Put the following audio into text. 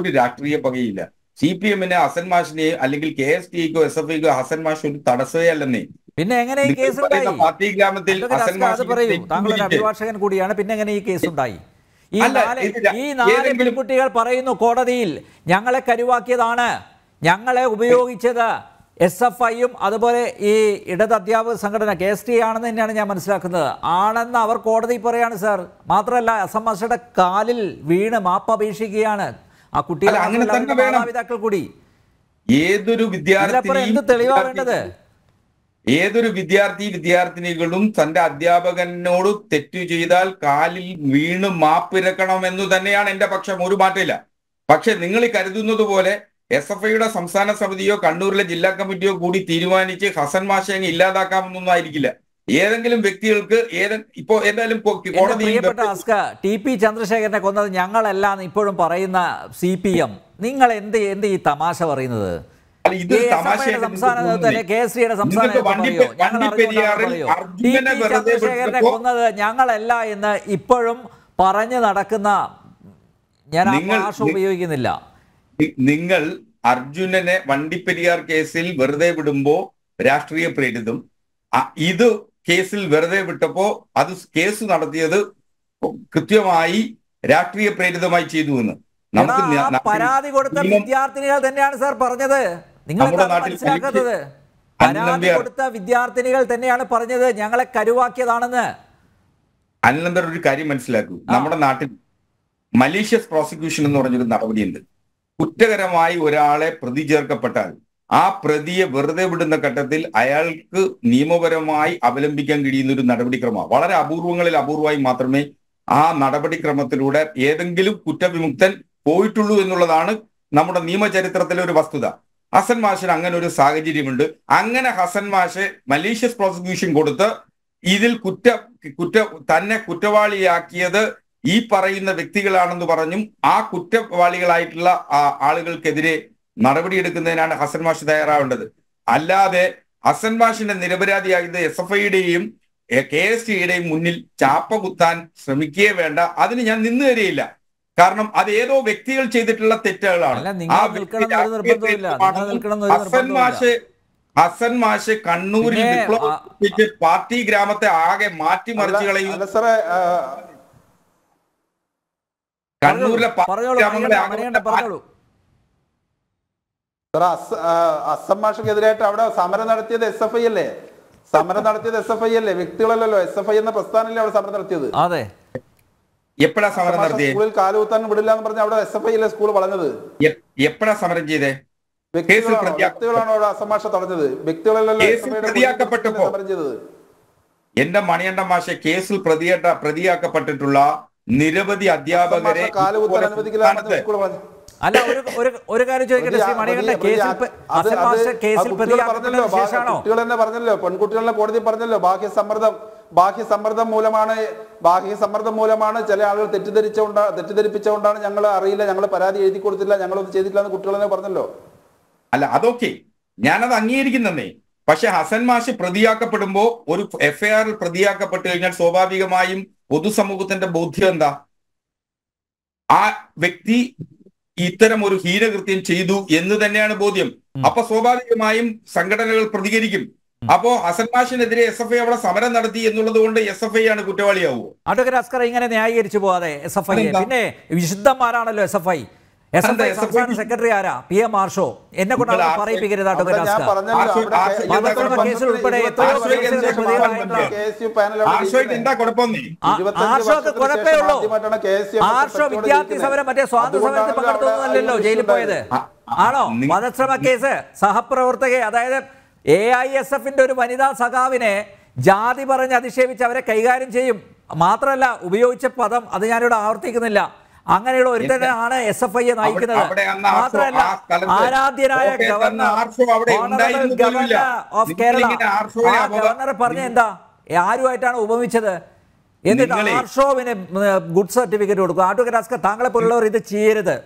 ഒരു രാഷ്ട്രീയ പകയില്ല C P എമ്മിന് ഹസൻ മാഷിനെ അല്ലെങ്കിൽ കെ എസ് ടിക്കോ എസ് എഫ് ഐക്കോ ഹസൻ മാഷ് ഒരു തടസ്സമേ അല്ലെന്നേ പിന്നെ എങ്ങനെ ഈ കേസ് പാർട്ടി ഗ്രാമത്തിൽ ഹസൻ മാഷ് താങ്കൾ ഒരു അഭിഭാഷകൻ കൂടിയാണ് പിന്നെ എങ്ങനെ ഈ കേസ് ഉണ്ടായി ഈ നാല് ഈ നാല് പെൺകുട്ടികൾ പറയുന്നു കോടതിയിൽ ഞങ്ങളെ കരുവാക്കിയതാണ് ഞങ്ങളെ ഉപയോഗിച്ചത് എസ് എഫ് ഐയും അതുപോലെ ഈ ഇടത് അധ്യാപക സംഘടന കെ എസ് ടി ആണെന്ന് തന്നെയാണ് ഞാൻ മനസ്സിലാക്കുന്നത് ആണെന്ന് അവർ കോടതി പറയാണ് സാർ മാത്രമല്ല എസ് എം എസ് കാലിൽ വീണ് അപേക്ഷിക്കുകയാണ് ആ കുട്ടികളെ അങ്ങനെ തന്നെ മാതാപിതാക്കൾ കൂടി ഏതൊരു വിദ്യാർത്ഥി ഏതൊരു വിദ്യാർത്ഥി വിദ്യാർത്ഥിനികളും തന്റെ അധ്യാപകനോട് തെറ്റു ചെയ്താൽ കാലിൽ വീണ് എന്ന് തന്നെയാണ് എന്റെ പക്ഷം ഒരു മാറ്റമില്ല പക്ഷെ നിങ്ങൾ കരുതുന്നത് പോലെ എസ് എഫ് ഐയുടെ സംസ്ഥാന സമിതിയോ കണ്ണൂരിലെ ജില്ലാ കമ്മിറ്റിയോ കൂടി തീരുമാനിച്ച് ഹസൻ മാഷെ ഇല്ലാതാക്കാമെന്നൊന്നും ആയിരിക്കില്ല ഏതെങ്കിലും വ്യക്തികൾക്ക് ഇപ്പോ എന്തായാലും പി ചന്ദ്രശേഖരനെ കൊന്നത് ഞങ്ങളല്ല ഇപ്പോഴും പറയുന്ന സി പി എം നിങ്ങൾ എന്ത് എന്ത് ഈ തമാശ പറയുന്നത് കൊന്നത് ഞങ്ങളല്ല എന്ന് ഇപ്പോഴും പറഞ്ഞു നടക്കുന്ന ഞാൻ ഭാഷ ഉപയോഗിക്കുന്നില്ല നിങ്ങൾ അർജുനനെ വണ്ടിപ്പെരിയാർ കേസിൽ വെറുതെ വിടുമ്പോ രാഷ്ട്രീയ പ്രേരിതം ഇത് കേസിൽ വെറുതെ വിട്ടപ്പോ അത് കേസ് നടത്തിയത് കൃത്യമായി രാഷ്ട്രീയ പ്രേരിതമായി ചെയ്തു എന്ന് നമുക്ക് പരാതി കൊടുത്ത വിദ്യാർത്ഥിനികൾ തന്നെയാണ് സാർ പറഞ്ഞത് നിങ്ങൾ നാട്ടിൽ പരാതി കൊടുത്ത വിദ്യാർത്ഥിനികൾ തന്നെയാണ് പറഞ്ഞത് ഞങ്ങളെ കരുവാക്കിയതാണെന്ന് അനിലന്തർ ഒരു കാര്യം മനസ്സിലാക്കൂ നമ്മുടെ നാട്ടിൽ മലീഷ്യസ് പ്രോസിക്യൂഷൻ എന്ന് പറഞ്ഞൊരു നടപടിയുണ്ട് കുറ്റകരമായി ഒരാളെ പ്രതി ചേർക്കപ്പെട്ടാൽ ആ പ്രതിയെ വെറുതെ വിടുന്ന ഘട്ടത്തിൽ അയാൾക്ക് നിയമപരമായി അവലംബിക്കാൻ കഴിയുന്ന ഒരു നടപടിക്രമമാണ് വളരെ അപൂർവങ്ങളിൽ അപൂർവമായി മാത്രമേ ആ നടപടിക്രമത്തിലൂടെ ഏതെങ്കിലും കുറ്റവിമുക്തൻ പോയിട്ടുള്ളൂ എന്നുള്ളതാണ് നമ്മുടെ നിയമചരിത്രത്തിലെ ഒരു വസ്തുത ഹസൻ മാഷിന് അങ്ങനെ ഒരു സാഹചര്യമുണ്ട് അങ്ങനെ ഹസൻ മാഷെ മലീഷ്യസ് പ്രോസിക്യൂഷൻ കൊടുത്ത് ഇതിൽ കുറ്റ കുറ്റ തന്നെ കുറ്റവാളിയാക്കിയത് ഈ പറയുന്ന വ്യക്തികളാണെന്ന് പറഞ്ഞും ആ കുറ്റവാളികളായിട്ടുള്ള ആളുകൾക്കെതിരെ നടപടി എടുക്കുന്നതിനാണ് ഹസൻ മാഷ് തയ്യാറാവേണ്ടത് അല്ലാതെ ഹസൻ വാഷിന്റെ നിരപരാധിയായത് എസ് എഫ് ഐയുടെയും കെ എസ് ടിയുടെയും മുന്നിൽ ചാപ്പ കുത്താൻ ശ്രമിക്കുകയേ വേണ്ട അതിന് ഞാൻ നിന്നു തരികയില്ല കാരണം അത് ഏതോ വ്യക്തികൾ ചെയ്തിട്ടുള്ള തെറ്റുകളാണ് ആ ഹസൻ മാഷ് ഹസൻ മാഷ് കണ്ണൂരിൽ വിപ്ലവിച്ച് പാർട്ടി ഗ്രാമത്തെ ആകെ മറിച്ചു കളയും കണ്ണൂരിലെ ഗ്രാമങ്ങളെ ആകെ അസം മാഷക്കെതിരായിട്ട് അവിടെ സമരം നടത്തിയത് എസ് എഫ് ഐ അല്ലേ സമരം നടത്തിയത് എസ് എഫ് ഐ അല്ലേ വ്യക്തികളല്ലല്ലോ എസ് എഫ് ഐ എന്ന പ്രസ്ഥാനല്ലേ അവിടെ സമരം നടത്തിയത് അതെ എപ്പോഴാ സമരം നടത്തിയത് സ്കൂളിൽ കാലുകുത്താൻ വിടില്ല എന്ന് പറഞ്ഞ അവിടെ എസ് എഫ് ഐ അല്ലേ സ്കൂൾ വളഞ്ഞത് എപ്പോഴാ സമരം ചെയ്തേ വ്യക്തികളാണോ അവിടെ അസംഭാഷ തടഞ്ഞത് വ്യക്തികളല്ലല്ലോ സമരം ചെയ്തത് എന്റെ മണിയണ്ട മാഷ കേസിൽ പ്രതിയാക്കപ്പെട്ടിട്ടുള്ള നിരവധി അധ്യാപകരെ കാലുകുത്താൻ അനുവദിക്കില്ല സ്കൂൾ അല്ല ഒരു ഒരു ഒരു കാര്യം ചോദിക്കട്ടെ കേസിൽ കേസിൽ കുട്ടികൾ പറഞ്ഞല്ലോ പെൺകുട്ടികളെ കോടതി പറഞ്ഞല്ലോ ബാഹ്യ സമ്മർദ്ദം ബാഹ്യ സമ്മർദ്ദം മൂലമാണ് ബാഹ്യ സമ്മർദ്ദം മൂലമാണ് ചില ആളുകൾ തെറ്റിദ്ധരിച്ചുകൊണ്ടാണ് തെറ്റിദ്ധരിപ്പിച്ചുകൊണ്ടാണ് ഞങ്ങൾ അറിയില്ല ഞങ്ങൾ പരാതി എഴുതി കൊടുത്തില്ല ഞങ്ങളൊന്നും ചെയ്തിട്ടില്ല എന്ന് കുട്ടികൾ തന്നെ പറഞ്ഞല്ലോ അല്ല അതൊക്കെ ഞാനത് അംഗീകരിക്കുന്നേ പക്ഷെ ഹസൻ മാഷ് പ്രതിയാക്കപ്പെടുമ്പോൾ ഒരു എഫ്ഐആറിൽ പ്രതിയാക്കപ്പെട്ടു കഴിഞ്ഞാൽ സ്വാഭാവികമായും പൊതുസമൂഹത്തിന്റെ ബോധ്യം എന്താ ആ വ്യക്തി ഇത്തരം ഒരു ഹീനകൃത്യം ചെയ്തു എന്ന് തന്നെയാണ് ബോധ്യം അപ്പൊ സ്വാഭാവികമായും സംഘടനകൾ പ്രതികരിക്കും അപ്പോ അസൻ മാഷിനെതിരെ എസ് എഫ് ഐ അവിടെ സമരം നടത്തി എന്നുള്ളത് കൊണ്ട് എസ് എഫ് ഐ ആണ് കുറ്റവാളിയാവുക അടകരാസ്കർ ഇങ്ങനെ ന്യായീകരിച്ചു പോവാതെ എസ് എഫ് ഐ പിന്നെ വിശുദ്ധന്മാരാണല്ലോ S F I S secretary ആരാ പി എം കേസിൽ ഉള്ളൂ വിദ്യാർത്ഥി മറ്റേ ജയിലിൽ പോയത് ആണോ വധശ്രമ കേസ് സഹപ്രവർത്തകെ അതായത് എ ഐ എസ് എഫിന്റെ ഒരു വനിതാ സഖാവിനെ ജാതി പറഞ്ഞ് അധിക്ഷേപിച്ച് അവരെ കൈകാര്യം ചെയ്യും മാത്രമല്ല ഉപയോഗിച്ച പദം അത് ഞാനിവിടെ ആവർത്തിക്കുന്നില്ല അങ്ങനെയുള്ള ഒരുത്തനാണ് എസ് എഫ് ഐയെ നയിക്കുന്നത് മാത്രമല്ല ആരാധ്യനായ governor governor of Kerala governor പറഞ്ഞ എന്താ ആരുമായിട്ടാണ് ഉപമിച്ചത് എന്നിട്ട് ആർഷോവിന് ഗുഡ് സർട്ടിഫിക്കറ്റ് കൊടുക്കും ആട്ടുകരാസ്കർ താങ്കളെ പോലുള്ളവർ ഇത് ചെയ്യരുത്